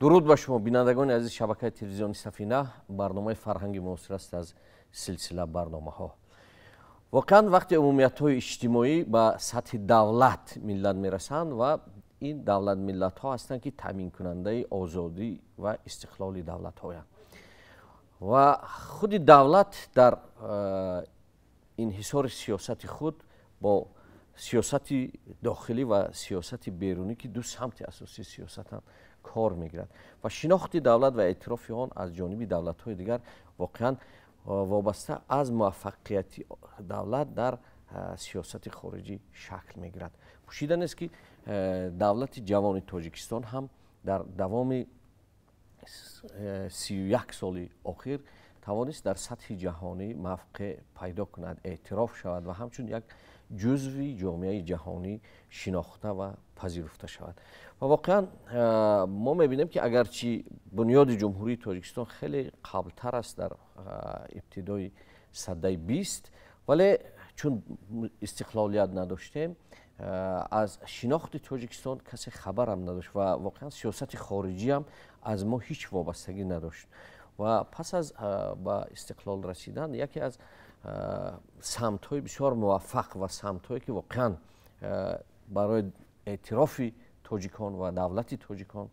дуруд ба шумо бинандагони азиз шабакаи телевизиони сафина барномаи фарҳанги муосир аст аз силсила барномаҳо воқеан вақте умумиятҳои иҷтимоӣ ба сатҳи давлат миллат мерасанд ва ин давлатмиллатҳо ҳастанд ки таъминкунандаи озодӣ ва истиқлоли давлатҳоянд ва худи давлат дар э, инҳисори сиёсати худ бо сиёсати дохилӣ ва сиёсати берунӣ ки ду самти асосии сиёсатанд کار میگیرند و شناخت دولت و اعتراف آن از جانب دولت های دیگر واقعا وابسته از موفقیت دولت در سیاست خارجی شکل میگیرد پوشیدن است که دولت جوان تاجیکستان هم در دوام سی و یک سال آخر توانست در سطح جهانی موقع پیدا کند اعتراف شود و همچون یک جزوی جامعه جهانی شناخته و پذیرفته شود و واقعا ما میبینیم که اگرچه بنیاد جمهوری تاجیکستان خیلی قبلتر است در ابتدای صده 20 ولی چون استقلالیت نداشتیم از شناخت تاجیکستان کسی خبر هم نداشت و واقعا سیاست خارجی هم از ما هیچ وابستگی نداشت و پس از به استقلال رسیدن یکی از Э, самтҳои бисёр муваффақ ва самтҳое ки воқеан э, барои эътирофи тоҷикон ва давлати тоҷикон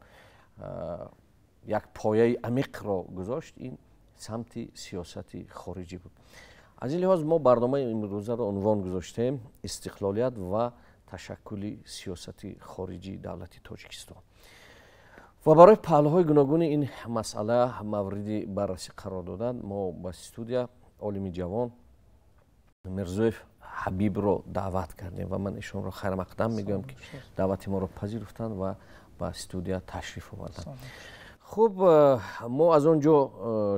э, як пояи амиқро гузошт ин самти сиёсати хориҷӣ буд аз ин лиҳоз мо барномаи имрӯзаро унвон гузоштем истиқлолият ва ташаккули сиёсати хориҷии давлати тоҷикистон ва барои паҳлуҳои гуногуни ин масъала мавриди баррасӣ қарор додан мо ба студия олими ҷавон мирзоев ҳабибро даъват кардем ва ман ишонро хайр мақдам мегӯям ки даъвати моро пазируфтанд ва ба студия ташриф оварданд хуб э, мо аз он ҷо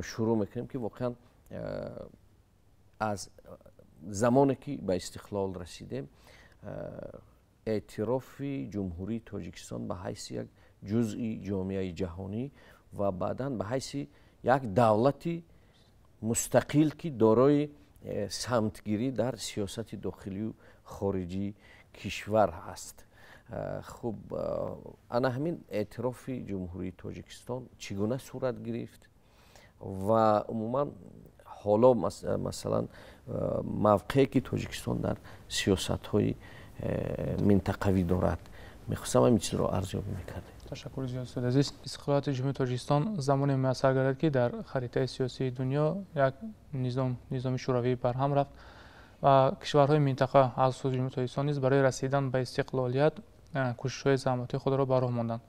э, шурӯ мекунем ки воқеан э, аз замоне ки ба истиқлол расидем эътирофи ҷумҳурии тоҷикистон ба ҳайси як ҷузъи ҷомеаи ҷаҳонӣ ва баъдан ба ҳайси як давлати мустақил ки дорои سمتگیری در سیاست داخلی و خارجی کشور هست خوب، انا همین اعتراف جمهوری تاجیکستان چگونه صورت گرفت و عموما حالا مثلا موقعی که تاجیکستان در سیاست های منطقوی دارد میخواستم همین چیز را ارزیابی میکرد ташаккури зиёд сиёд азиз истиқлолати ҷумҳури тоҷикистон замоне муяссар гардад ки дар харитаи сиёсии дунё як низом низоми шӯравӣ барҳам рафт ва кишварҳои минтақа аз хусус ҷумҳури тоҷикистон низ барои расидан ба истиқлолият э, кӯшишҳои заҳмати худро ба роҳ монданд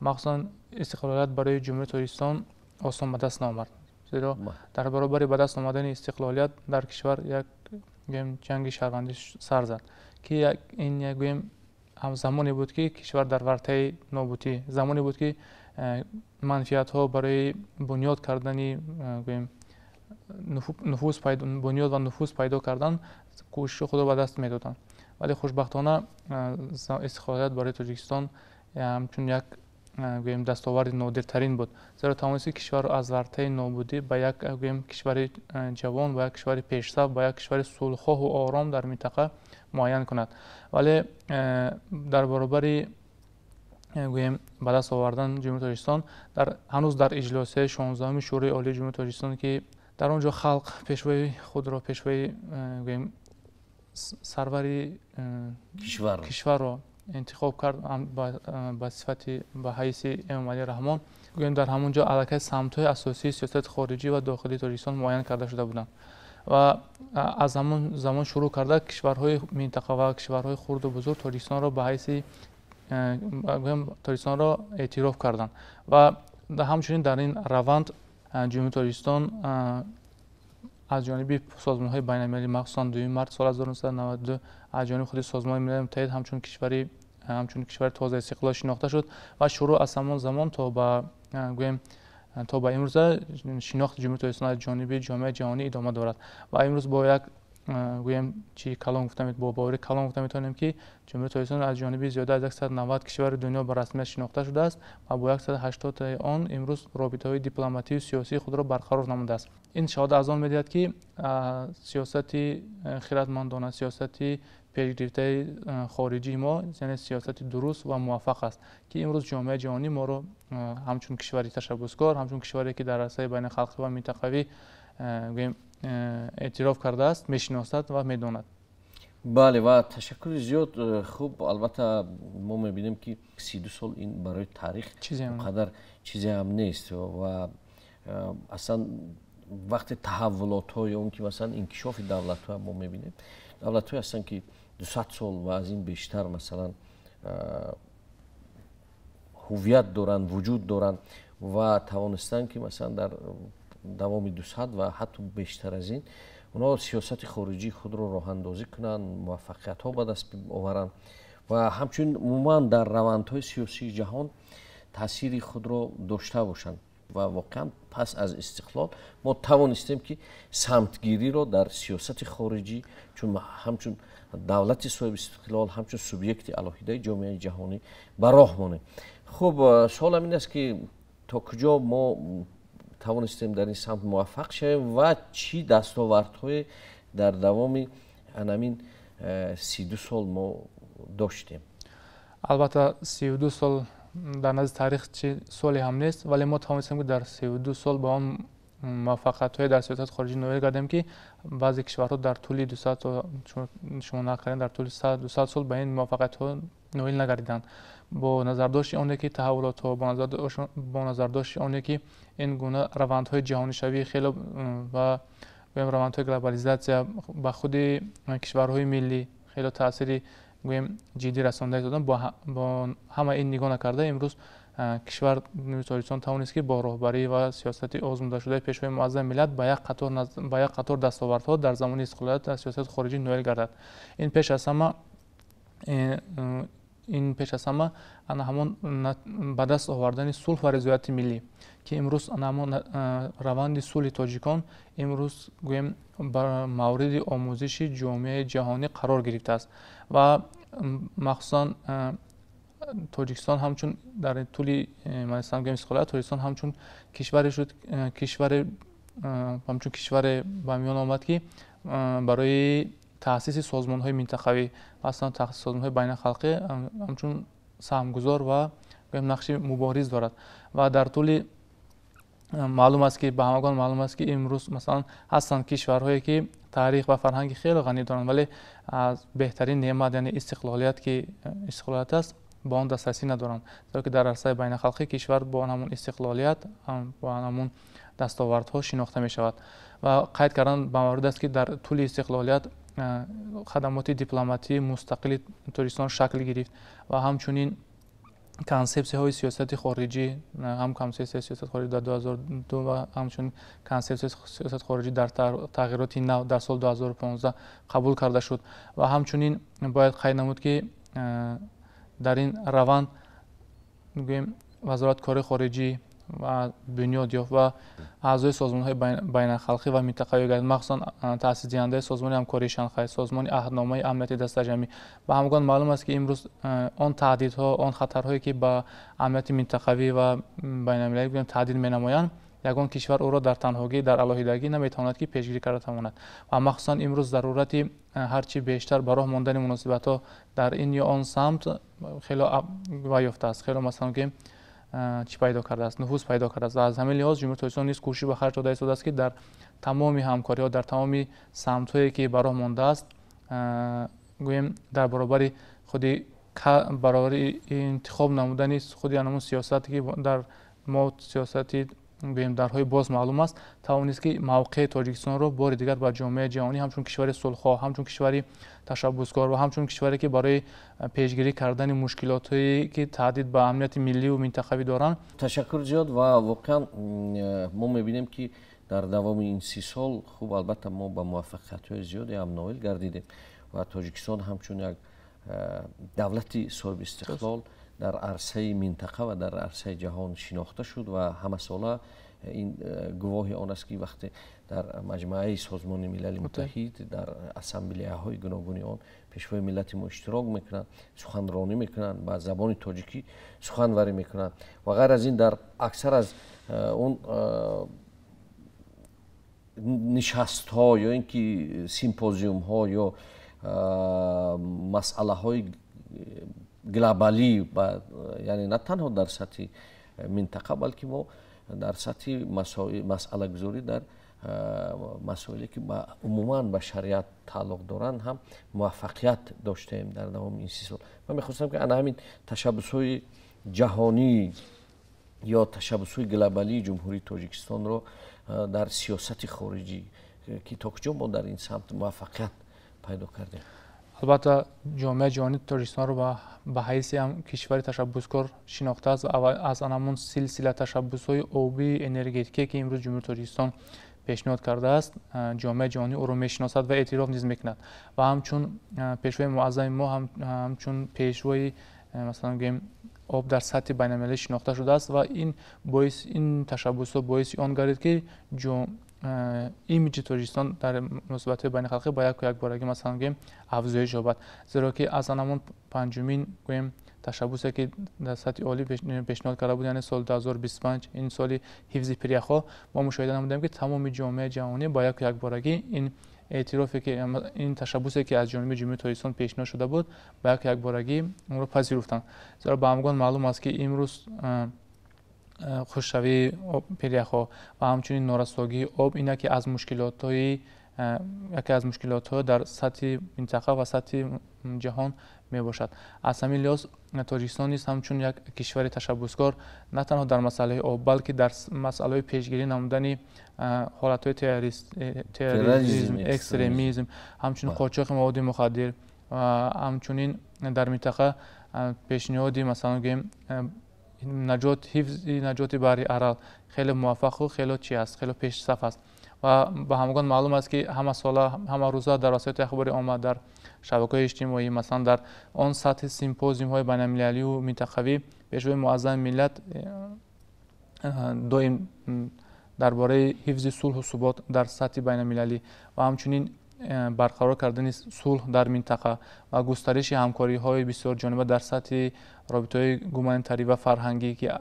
махусусан истиқлолият барои ҷумҳури тоҷикистон осон ба даст наомад зеро дар баробари ба даст омадани истиқлолият дар кишвар як гӯем ҷанги шаҳрвандӣ сар зад ки ин як гӯем замоне буд ки кишвар дар вартаи нобудӣ замоне буд ки э, манфиатҳо барои бунёд кардани э, нуфус бунёд ва нуфус пайдо кардан кӯшиши худро ба даст медоданд вале хушбахтона э, истиқлолият барои тоҷикистон ҳамчун як гӯем дастоварди нодиртарин буд зеро тавонисти кишварро аз вартаи нобудӣ ба як э, гӯем кишвари э, ҷавон ба як кишвари пешсав ба як кишвари сулҳхоҳу ором дар минтақа муайян кунад вале э, дар баробари гӯем ба даст овардан ҷумҳури тоҷикистон ҳанӯз дар иҷлоси шонздаҳуми шӯрои олии ҷумҳури тоҷикистон ки дар он ҷо халқ пешвои худро пешвои гӯем сарвари кишварро интихоб кард э, ба сифати ба ҳайси эмомалӣ раҳмон гӯем дар ҳамон ҷо аллакай самтҳои асосии сиёсати хориҷӣ ва дохилии тоҷикистон муайян карда шуда буданд ва аз ҳамон замон шурӯъ карда кишварҳои минтақа ва кишварҳои хурду бузург тоҷикистонро ба ҳайси э, гӯем тоҷикистонро эътироф карданд ва ҳамчунин дар ин раванд э, ҷумҳури тоҷикистон аз ҷониби созмонҳои байналмилалӣ махсусан дуи март соли 1992 аз ҷониби худи созмони милали муттаҳид ҳамчун кишвари ҳамчун кишвари тоза истиқлол шинохта шуд ва шуруъ аз ҳамон замон то ба гӯем то ба имрӯза шинохти ҷумҳури тоҷикистон аз ҷониби ҷомеаи ҷаҳонӣ идома дорад ва имрӯз бо як гӯем чи калон гуфта бо боварӣ калон гуфта метавонем ки ҷумҳури тоҷикистон аз ҷониби зиёда аз 190 кишвари дунё ба расмият шинохта шудааст ва бо 180 он имрӯз робитаҳои дипломатию сиёсии худро барқарор намудааст ин шаҳода аз он медиҳад ки сиёсати хиратмандона сиёсати پیگیریتای خارجی ما یعنی سیاست درست و موفق است که امروز جامعه جهانی ما رو همچون کشوری تشبسکار همچون کشوری که در رسای بین خلقی و منطقوی اعتراف کرده است میشناسد و میداند بله و تشکر زیاد خوب البته ما میبینیم که سی دو سال این برای تاریخ قدر چیزی هم نیست و اصلا وقت تحولات های اون که مثلا انکشاف دولت ها ما میبینیم دولت های اصلا که 200 سال و از این بیشتر مثلا هویت دارن، وجود دارن و توانستن که مثلا در دوام 200 و حتی بیشتر از این اونا سیاست خارجی خود رو راه اندازی کنن موفقیت ها به دست آورن و همچنین عموما در روند های سیاسی جهان تاثیر خود رو داشته باشند و واقعا پس از استقلال ما توانستیم که سمتگیری را در سیاست خارجی چون همچون دولت صاحب استقلال همچون سوبیکت الهیده جامعه جهانی به راه مانیم خب سوال این است که تا کجا ما توانستیم در این سمت موفق شویم و چی های در دوام این سی دو سال ما داشتیم البته سی دو سال در نزد تاریخ چه سالی هم نیست ولی ما توانستیم که در 32 سال با آن موفقیت های در سیاست خارجی نویل کردیم که بعضی کشورها در طول 200 شما نقرین در طول 200 سال به این موفقیت ها نویل نگردیدند با نظر داشت آنه که تحولات ها با نظر داشت, با نظر که این گونه روند های جهانی شوی خیلی و به روند های گلوبالیزاسیا به خود کشورهای ملی خیلی تاثیری گویم جدی رسانده دادن با, با همه این نگاه نکرده امروز کشور تاجیکستان توانست که با راهبری و سیاست آزموده شده پیشوای معظم ملت با یک قطار نز... با یک دستاوردها در زمان استقلالت سیاست خارجی نویل گردد این پیش از همه ин пеш аз ҳама ана ҳамон ба даст овардани сулҳ ва ризояти милли ки имрӯз ана ҳамон раванди сулҳи тоҷикон имрӯз гӯем ба мавриди омӯзиши ҷомеаи ҷаҳонӣ қарор гирифтааст ва махсусан тоҷикистон ҳамчун дар тӯли истиқлолият тоҷикистон ҳамчун кишваре шуд кишваре ҳамчун кишваре ба миён омад ки барои таъсиси созмонҳои минтақавӣ масалан таъсиси созмонҳои байналхалқӣ ҳамчун саҳмгузор ва гӯем нақши мубориз дорад ва дар тӯли маълум аст ки ба ҳамагон маълум аст ки имрӯз масалан ҳастанд кишварҳое ки таърих ва фарҳанги хеле ғанӣ доранд вале аз беҳтарин неъмат яъне истиқлолият ки истиқлолият аст бо он дастрасӣ надоранд зеро ки дар арсаи байналхалқӣ кишвар бо ҳамун истиқлолият бо ҳамун дастовардҳо шинохта мешавад ва қайд кардан ба мавруд аст ки дар тӯли истиқлолият хадамоти дипломатӣ мустақили туристон шакл гирифт ва ҳамчунин консепсияҳои сиёсати хориҷӣ ҳам консепсияи сиёсати хориҷи дар 202 ва ҳамчунин консепсияи сиёсати хориҷӣ дар тағйироти нав дар соли 2015 қабул карда шуд ва ҳамчунин бояд қайд намуд ки дар ин раванд гӯем вазораткори хориҷӣ бунёд ёфт ва аъзои созмонҳои байналхалқӣ ва минтақавӣ гардид махусан таъсисдиҳандаи созмони ҳамкории шанхай созмони аҳдномаи амнияти дастаҷамӣ ба ҳамагон маълум аст ки имрӯз он таҳдидҳо он хатарҳое ки ба амнияти минтақавӣ ва байналмилалӣ гӯем таҳдид менамоянд ягон кишвар ӯро дар танҳогӣ дар алоҳидагӣ наметавонад ки пешгирӣ карда тавонад ва махусан имрӯз зарурати ҳарчи бештар ба роҳ мондани муносибатҳо дар ин ё он самт хело ва ёфтааст хело масалан гӯем Э, чӣ пайдо кардааст нуфуз пайдо кардааст ва аз ҳамин лиҳоз ҷумҳури тоҷикистон низ кӯшиш ба харҷ дода истодааст ки дар тамоми ҳамкориҳо дар тамоми самтҳое ки ба роҳ мондааст э, гӯем дар баробари худи баробари интихоб намудани худи ҳанамон сиёсате ки дар мо сиёсати بیم های باز معلوم است تا که موقع تاجیکستان رو بار دیگر با جامعه جهانی همچون کشور سلخا همچون کشوری تشبوزگار و همچون کشوری که برای پیشگیری کردن مشکلات که تعدید به امنیت ملی و منطقوی دارن تشکر زیاد و واقعا ما میبینیم که در دوام این سی سال خوب البته ما به موفقیت های زیادی هم گردیدیم و تاجیکستان همچون یک دولتی صاحب استقلال дар арсаи минтақа ва дар арсаи ҷаҳон шинохта шуд ва ҳамасола э, ин э, гувоҳи он аст ки вақте дар маҷмааи созмони милали муттаҳид дар ассамблеяҳои гуногуни он пешвои миллати мо иштирок мекунанд суханронӣ мекунанд ба забони тоҷикӣ суханварӣ мекунанд ва ғайр аз ин дар аксар аз э, он нишастҳо ё ин ки симпозиумҳо ё масъалаҳои глобалӣ яъне на танҳо дар сатҳи э, минтақа балки мо дар сатҳи масъалагузорӣ дар э, масоиле ки умуман ба шариат тааллуқ доранд ҳам муваффақият доштаем дар давоми ин си сол ман мехостам ки ана ҳамин ташаббусҳои ҷаҳонӣ ё ташаббусҳои глобалии ҷумҳурии тоҷикистонро э, дар сиёсати хориҷӣ ки то куҷо мо дар ин самт муваффақият пайдо кардем албатта ҷомеаи ҷаҳони тоҷикистонро ба ҳайси ҳам кишвари ташаббускор шинохтааст ва аз анамон силсила ташаббусҳои обии энергетикие ки имрӯз ҷумҳури тоҷикистон пешниҳод кардааст ҷомеаи ҷаҳонӣ ӯро мешиносад ва эътироф низ мекунад ва ҳамчун пешвои муаззами мо ҳамчун пешвои масалан гӯем об дар сатҳи байналмилалӣ шинохта шудааст ва ин боис ин ташаббусҳо боиси он гардид ки ایمیج توریستان در مصبت بین خلقی با یک یک بارگی مثلا گیم افزایش زیرا که از آنمون پنجمین گویم تشبوسه که در سطح عالی پیشنهاد کرده بود یعنی سال 2025 این سالی حفظ پریخو ما مشاهده نمودیم که تمام جامعه جهانی با یک یک بارگی این اعترافی که این تشبوسی که از جانب جمهوری تاجیکستان پیشنهاد شده بود با یک یک بارگی اون رو پذیرفتند زیرا به همگان معلوم است که امروز хушшави пиряхо ва ҳамчунин норасогии об ин яке аз мушкилотои яке аз мушкилотҳо дар сатҳи минтақа ва сатҳи ҷаҳон мебошад аз ҳамин лиҳоз тоҷикистон низ ҳамчун як кишвари ташаббускор на танҳо дар масъалаи об балки дар масъалаҳои пешгирӣ намудани ҳолатҳои э, терроризм экстремизм ҳамчунин қочоқи маводи мухаддир ва ҳамчунин дар минтақа пешниҳоди масалан гӯем наҷот ҳифзи наҷоти баҳри арал хеле муваффақу хело чи аст хело пешсаф аст ва ба ҳамагон маълум аст ки ҳама сола ҳама рӯза дар васоити ахбори омма дар шабакаҳои иҷтимоӣ масалан дар он сатҳи симпозиумҳои байналмилалию минтақавӣ пешвои муаззами миллат э, доим дар бораи ҳифзи сулҳу субот дар сатҳи байналмилалӣ ва ҳамчунин برقرار کردن صلح در منطقه و گسترش همکاری های بسیار جانبه در سطح رابطه های گومنتری و فرهنگی که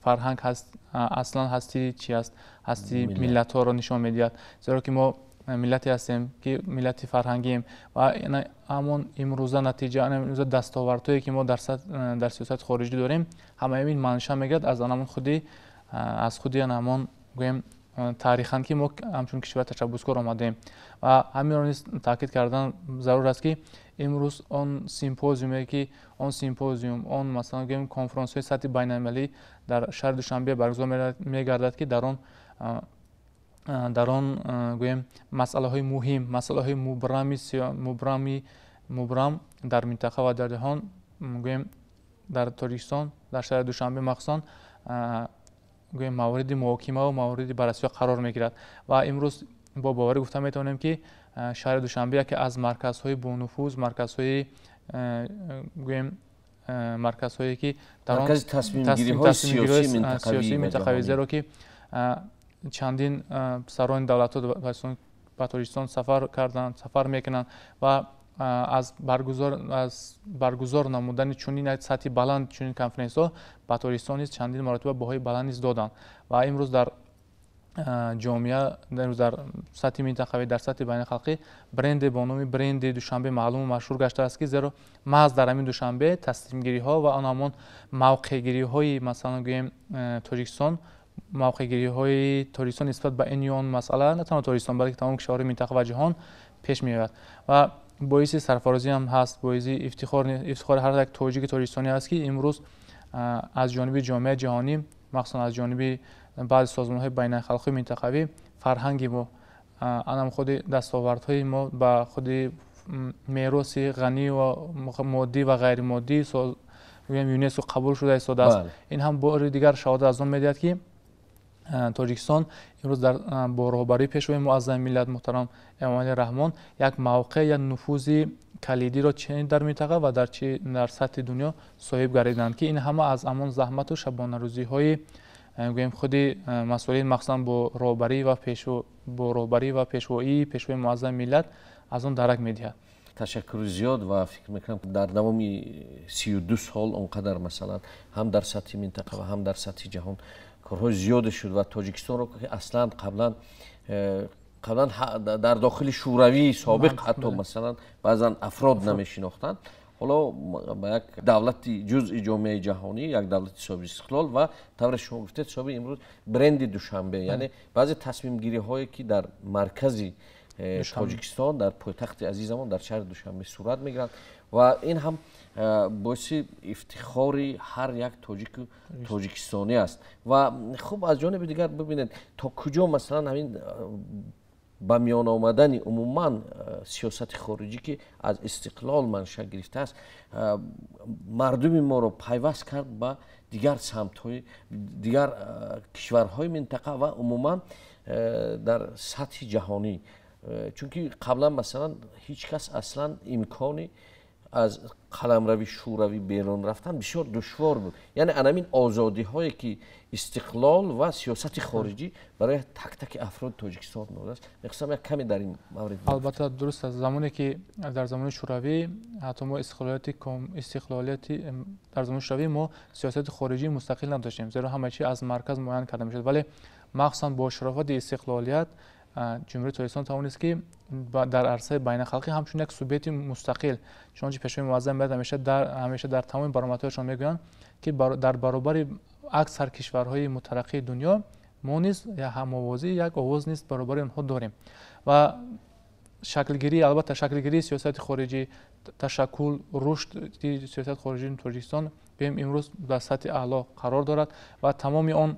فرهنگ هست اصلا هستی چی است هستی ملت, ها را نشان میدهد زیرا که ما ملتی هستیم که ملت فرهنگیم و یعنی همون امروزه نتیجه یعنی امروزه هایی که ما در در سیاست خارجی داریم همه این منشه میگرد از آنمون خودی از خودی یعنی همان گویم таърихан ки мо ҳамчун кишвари ташаббускор омадаем ва ҳаминро низ таъкид кардан зарур аст ки имрӯз он симпозиуме ки он симпозиум он масалан гӯем конфронсҳои сатҳи байналмилалӣ дар шаҳри душанбе баргузор мегардад ки дар он дар он гӯем масъалаҳои муҳим масъалаҳои мубрами мубрами мубрам дар минтақа ва дар ҷаҳон гӯем дар тоҷикистон дар шаҳри душанбе махусан گویم موارد محاکمه و موارد بررسی قرار میگیرد و امروز با باور گفته میتونیم که شهر دوشنبه که از مرکزهای بونفوذ مرکزهای گویم مرکز هایی که در آن تصمیم گیری های سیاسی منطقوی, زیرا که چندین سران دولت ها به سفر کردند سفر میکنند و аз баргузор аз баргузор намудани чунин сатҳи баланд чунин конференсияҳо ба тоҷикистон низ чандин маротиба боҳои баланд низ доданд ва имрӯз дар ҷомеа имрӯз дар сатҳи минтақавӣ дар сатҳи байниналхалқӣ бренде бо номи бренди душанбе маълуму машҳур гаштааст ки зеро маҳз дар ҳамин душанбе тасдимгириҳо ва он ҳамон мавқегириҳои масалан гӯем тоҷикистон мавқегириҳои тоҷикистон нисбат ба ини он масъала на танҳо тоҷикистон балки тамоми кишварҳои минтақа ва ҷаҳон пеш меояд ва بایزی سرفرازی هم هست بایزی افتخار افتخار هر یک توجی که تاجیکستانی هست که امروز از جانب جامعه جهانی مخصوصا از جانب بعض سازمان های بین خلقی منطقوی فرهنگ ما انم خود دستاوردهای ما به خود میراث غنی و مادی و غیر مادی یونسکو قبول شده است بله. این هم بار دیگر شهادت از آن میدهد که Э, тоҷикистон имрӯз э, бо роҳбарӣ пешвои муаззами миллат муҳтарам эмомалӣ раҳмон як мавқеъ як нуфузи калидиро чинид дар минтақа ва дар сатҳи дунё соҳиб гардиданд ки ин ҳама аз амон заҳмату шабонарӯзиҳои э, гӯем худи масъулин махсусан бо роҳбарӣ ва бо роҳбарӣ ва пешвоии пешвои муаззами миллат аз он дарак медиҳад ташаккури зиёд ва фикр мекунам дар давоми сию ду сол он қадар масалан ҳам дар сатҳи минтақа ва ҳам дар сатҳи ҷаҳон کارهای زیاد شد و تاجیکستان رو که اصلا قبلا قبلا در داخل شوروی سابق حتی مثلا بعضا افراد نمیشناختند حالا به یک دولت جزء جامعه جهانی یک دولت حساب استقلال و طور شما گفتید صاحب امروز برند دوشنبه یعنی بعضی تصمیم گیری هایی که در مرکز تاجیکستان در پایتخت زمان در شهر دوشنبه صورت میگیرند و این هم باید افتخاری هر یک توجیک است و خوب از جانب دیگر ببینید تا کجا مثلا همین به میان آمدن عموما سیاست خارجی که از استقلال منشا گرفته است مردمی ما رو پیوست کرد به دیگر سمت دیگر کشورهای منطقه و عموما در سطح جهانی که قبلا مثلا هیچ کس اصلا امکانی از قلم روی شوروی بیرون رفتن بسیار دشوار بود یعنی انامین آزادی هایی که استقلال و سیاست خارجی برای تک تک افراد تاجکستان داده است میخواستم یک کمی در این مورد البته درست از زمانی که در زمان شوروی حتی ما استقلالیت استقلالیت در زمان شوروی ما سیاست خارجی مستقل نداشتیم زیرا همه چی از مرکز معین کرده میشد ولی مخصوصا با شرافت استقلالیت ҷумҳурии тоҷикистон тавонист ки дар арсаи байналхалқӣ ҳамчун як субъекти мустақил чунончи пешвои муваззам бояд ҳамеша дар тамоми баромадҳояшон мегӯянд ки дар баробари аксар кишварҳои мутараққии дунё мо низ ҳамовозӣ як овоз низ баробари онҳо дорем ва шаклгирӣ албатта шаклгирии сиёсати хориҷӣ ташаккул рушди сиёсати хориҷии тоҷикистон биёем имрӯз дар сатҳи аъло қарор дорад ва тамоми он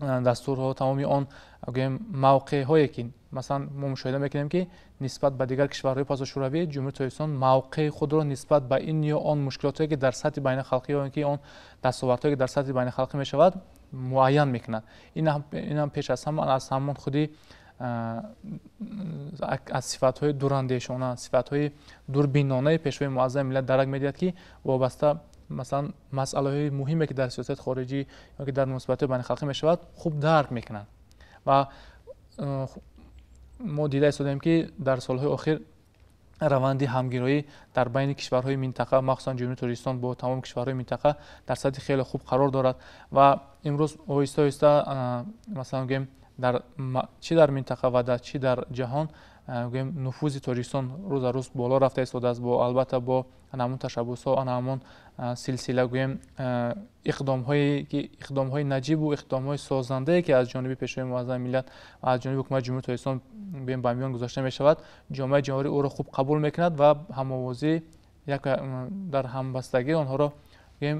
дастурҳо тамоми он мавқеъҳое ки масалан мо мушоҳида мекунем ки нисбат ба дигар кишварҳои пасо шӯравӣ ҷумҳури тоҷикистон мавқеи худро нисбат ба ин ё он мушкилотое ки дар сатҳи байнихалқӣ ё ки он дастовардҳое ки дар сатҳи байнихалқӣ мешавад муайян мекунад инам пеш аз ҳама аз ҳамон худи аз сифатҳои дурандешона сифатҳои дурбинонаи пешвои муаззами миллат дарак медиҳад ки вобаста مثلا مسئله های مهمی که در سیاست خارجی یا که در مناسبت بین خلقی می شود خوب درک میکنند و ما دیده استادیم که در سالهای آخر روند همگیرایی در بین کشورهای منطقه مخصوصا جمهوری توریستان با تمام کشورهای منطقه در سطح خیلی خوب قرار دارد و امروز آهسته مثلا گیم در چی در منطقه و در چی در جهان Э, гӯем нуфузи тоҷикистон рӯза рӯз боло рафта истодааст бо албатта бо анамон ташаббусҳо анамон э, силсила гӯем э, иқдомҳои наҷибу иқдомҳои созандае ки аз ҷониби пешои муаззами миллат аз ҷониби ҳукумати ҷумҳури тоҷикистон гӯем ба миён гузошта мешавад ҷомеаи ҷаҳорӣ ӯро хуб қабул мекунад ва ҳамовозӣ дар ҳамбастагӣ онҳоро гӯем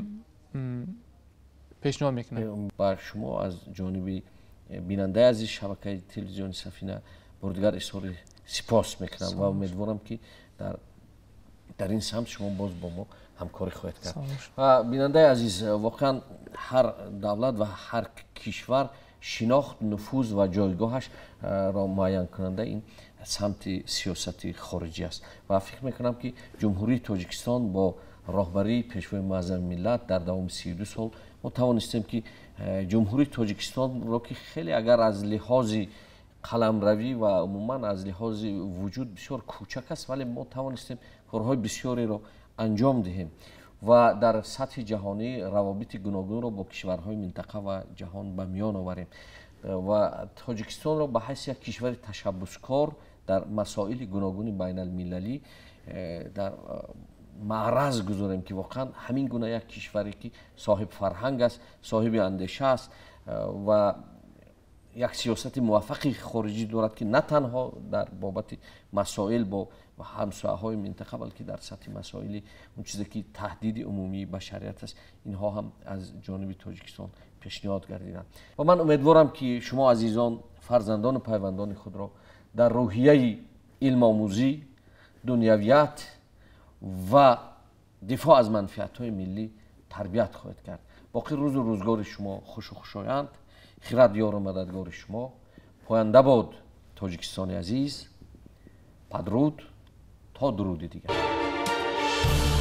пешниҳод мекунад бар шумо аз ҷониби бинандаи азиз шабакаи телевизиони сафина بردگر اصحار سپاس میکنم و امیدوارم که در این سمت شما باز با ما همکاری خواهد کرد و بیننده عزیز واقعا هر دولت و هر کشور شناخت نفوذ و جایگاهش را معین کننده این سمت سیاست خارجی است و فکر میکنم که جمهوری تاجیکستان با راهبری پیشوای معظم ملت در دوام 32 سال ما توانستیم که جمهوری تاجیکستان را که خیلی اگر از لحاظ قلم روی و عموماً از لحاظ وجود بسیار کوچک است ولی ما توانستیم کارهای بسیاری را انجام دهیم و در سطح جهانی روابط گوناگون رو با کشورهای منطقه و جهان به آوریم و تاجیکستان را به حیث یک کشور تشبسکار در مسائل گوناگونی بین المللی در معرض گذاریم که واقعا همین گناه یک کشوری که صاحب فرهنگ است صاحب اندیشه است و یک سیاست موفقی خارجی دارد که نه تنها در بابت مسائل با های منطقه بلکه در سطح مسائل اون چیزی که تهدید عمومی بشریت است اینها هم از جانب تاجیکستان پیشنهاد گردیدند و من امیدوارم که شما عزیزان فرزندان و پیوندان خود را در روحیه علم آموزی دنیویت و دفاع از منفعت های ملی تربیت خواهد کرد باقی روز و روزگار شما خوش و خوشایند خیرد و مددگار شما پاینده باد تاجیکستان عزیز پدرود تا درود دیگر